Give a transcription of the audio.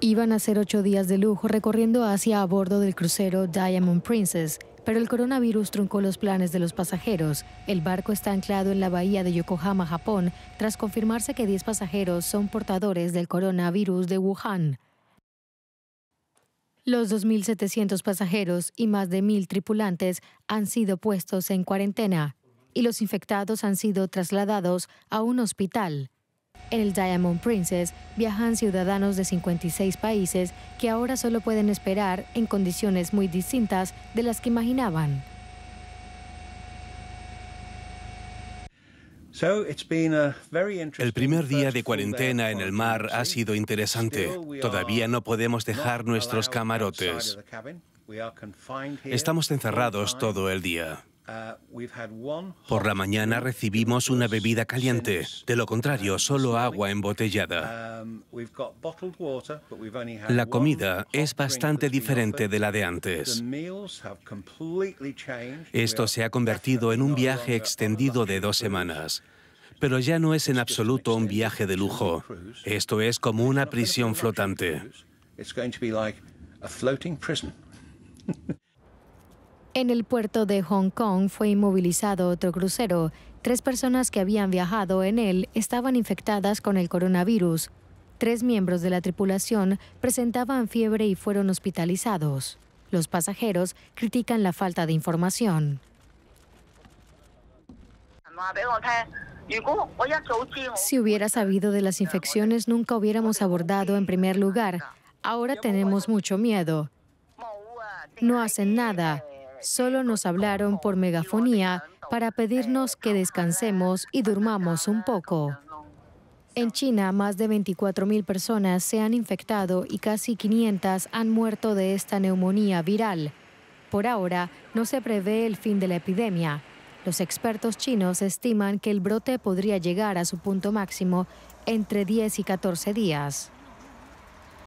Iban a ser ocho días de lujo recorriendo Asia a bordo del crucero Diamond Princess, pero el coronavirus truncó los planes de los pasajeros. El barco está anclado en la bahía de Yokohama, Japón, tras confirmarse que 10 pasajeros son portadores del coronavirus de Wuhan. Los 2.700 pasajeros y más de 1.000 tripulantes han sido puestos en cuarentena y los infectados han sido trasladados a un hospital. En el Diamond Princess viajan ciudadanos de 56 países que ahora solo pueden esperar en condiciones muy distintas de las que imaginaban. El primer día de cuarentena en el mar ha sido interesante. Todavía no podemos dejar nuestros camarotes. Estamos encerrados todo el día. Por la mañana recibimos una bebida caliente, de lo contrario solo agua embotellada. La comida es bastante diferente de la de antes. Esto se ha convertido en un viaje extendido de dos semanas. Pero ya no es en absoluto un viaje de lujo. Esto es como una prisión flotante. En el puerto de Hong Kong fue inmovilizado otro crucero. Tres personas que habían viajado en él estaban infectadas con el coronavirus. Tres miembros de la tripulación presentaban fiebre y fueron hospitalizados. Los pasajeros critican la falta de información. Si hubiera sabido de las infecciones, nunca hubiéramos abordado en primer lugar. Ahora tenemos mucho miedo. No hacen nada solo nos hablaron por megafonía para pedirnos que descansemos y durmamos un poco. En China, más de 24.000 personas se han infectado y casi 500 han muerto de esta neumonía viral. Por ahora, no se prevé el fin de la epidemia. Los expertos chinos estiman que el brote podría llegar a su punto máximo entre 10 y 14 días.